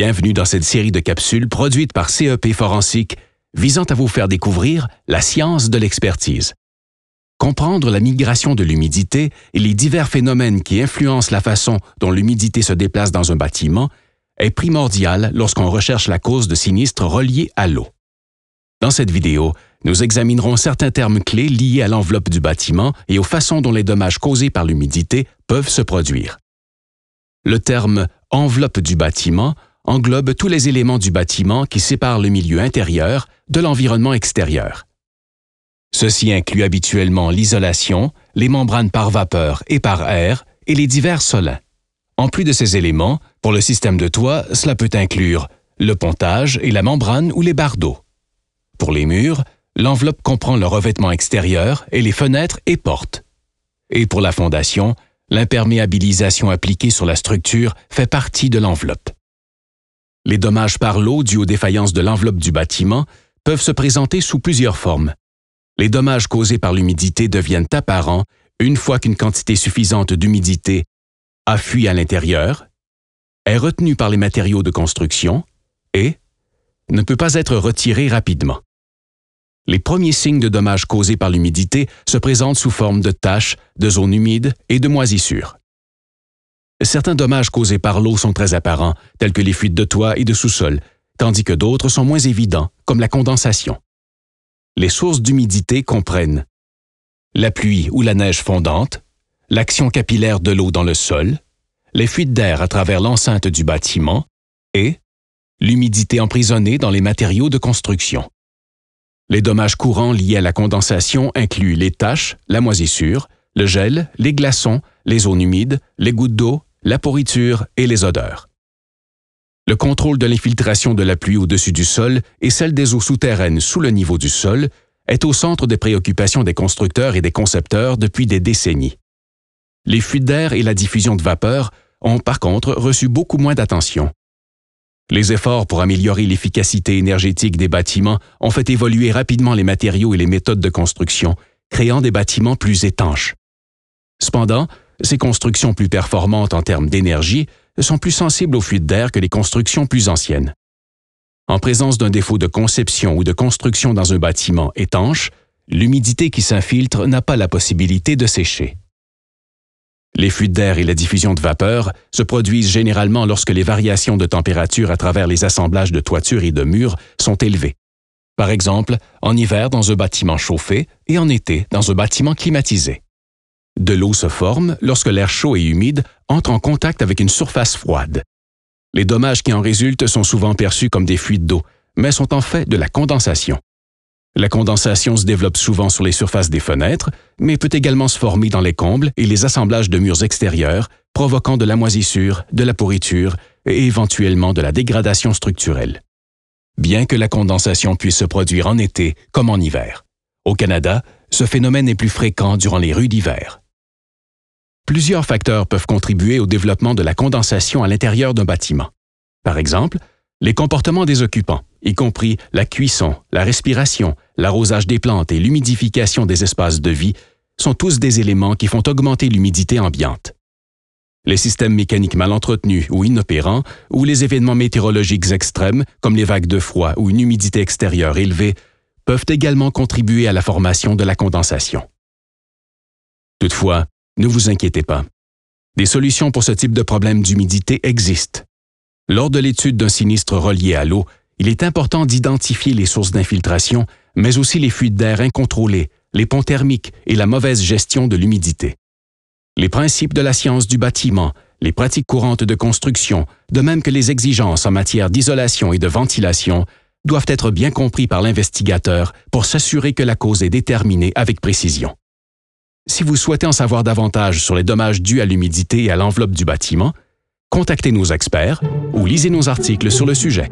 Bienvenue dans cette série de capsules produites par CEP Forensic, visant à vous faire découvrir la science de l'expertise. Comprendre la migration de l'humidité et les divers phénomènes qui influencent la façon dont l'humidité se déplace dans un bâtiment est primordial lorsqu'on recherche la cause de sinistres reliés à l'eau. Dans cette vidéo, nous examinerons certains termes clés liés à l'enveloppe du bâtiment et aux façons dont les dommages causés par l'humidité peuvent se produire. Le terme enveloppe du bâtiment englobe tous les éléments du bâtiment qui séparent le milieu intérieur de l'environnement extérieur. Ceci inclut habituellement l'isolation, les membranes par vapeur et par air et les divers solins. En plus de ces éléments, pour le système de toit, cela peut inclure le pontage et la membrane ou les bardeaux. Pour les murs, l'enveloppe comprend le revêtement extérieur et les fenêtres et portes. Et pour la fondation, l'imperméabilisation appliquée sur la structure fait partie de l'enveloppe. Les dommages par l'eau dus aux défaillances de l'enveloppe du bâtiment peuvent se présenter sous plusieurs formes. Les dommages causés par l'humidité deviennent apparents une fois qu'une quantité suffisante d'humidité a fui à l'intérieur, est retenue par les matériaux de construction et ne peut pas être retirée rapidement. Les premiers signes de dommages causés par l'humidité se présentent sous forme de taches, de zones humides et de moisissures. Certains dommages causés par l'eau sont très apparents, tels que les fuites de toit et de sous-sol, tandis que d'autres sont moins évidents, comme la condensation. Les sources d'humidité comprennent la pluie ou la neige fondante, l'action capillaire de l'eau dans le sol, les fuites d'air à travers l'enceinte du bâtiment et l'humidité emprisonnée dans les matériaux de construction. Les dommages courants liés à la condensation incluent les taches, la moisissure, le gel, les glaçons, les zones humides, les gouttes d'eau, la pourriture et les odeurs. Le contrôle de l'infiltration de la pluie au-dessus du sol et celle des eaux souterraines sous le niveau du sol est au centre des préoccupations des constructeurs et des concepteurs depuis des décennies. Les fuites d'air et la diffusion de vapeur ont par contre reçu beaucoup moins d'attention. Les efforts pour améliorer l'efficacité énergétique des bâtiments ont fait évoluer rapidement les matériaux et les méthodes de construction, créant des bâtiments plus étanches. Cependant, ces constructions plus performantes en termes d'énergie sont plus sensibles aux fuites d'air que les constructions plus anciennes. En présence d'un défaut de conception ou de construction dans un bâtiment étanche, l'humidité qui s'infiltre n'a pas la possibilité de sécher. Les fuites d'air et la diffusion de vapeur se produisent généralement lorsque les variations de température à travers les assemblages de toitures et de murs sont élevées. Par exemple, en hiver dans un bâtiment chauffé et en été dans un bâtiment climatisé. De l'eau se forme lorsque l'air chaud et humide entre en contact avec une surface froide. Les dommages qui en résultent sont souvent perçus comme des fuites d'eau, mais sont en fait de la condensation. La condensation se développe souvent sur les surfaces des fenêtres, mais peut également se former dans les combles et les assemblages de murs extérieurs, provoquant de la moisissure, de la pourriture et éventuellement de la dégradation structurelle. Bien que la condensation puisse se produire en été comme en hiver. Au Canada, ce phénomène est plus fréquent durant les rues d'hiver. Plusieurs facteurs peuvent contribuer au développement de la condensation à l'intérieur d'un bâtiment. Par exemple, les comportements des occupants, y compris la cuisson, la respiration, l'arrosage des plantes et l'humidification des espaces de vie, sont tous des éléments qui font augmenter l'humidité ambiante. Les systèmes mécaniques mal entretenus ou inopérants, ou les événements météorologiques extrêmes, comme les vagues de froid ou une humidité extérieure élevée, peuvent également contribuer à la formation de la condensation. Toutefois, ne vous inquiétez pas. Des solutions pour ce type de problème d'humidité existent. Lors de l'étude d'un sinistre relié à l'eau, il est important d'identifier les sources d'infiltration, mais aussi les fuites d'air incontrôlées, les ponts thermiques et la mauvaise gestion de l'humidité. Les principes de la science du bâtiment, les pratiques courantes de construction, de même que les exigences en matière d'isolation et de ventilation, doivent être bien compris par l'investigateur pour s'assurer que la cause est déterminée avec précision. Si vous souhaitez en savoir davantage sur les dommages dus à l'humidité et à l'enveloppe du bâtiment, contactez nos experts ou lisez nos articles sur le sujet.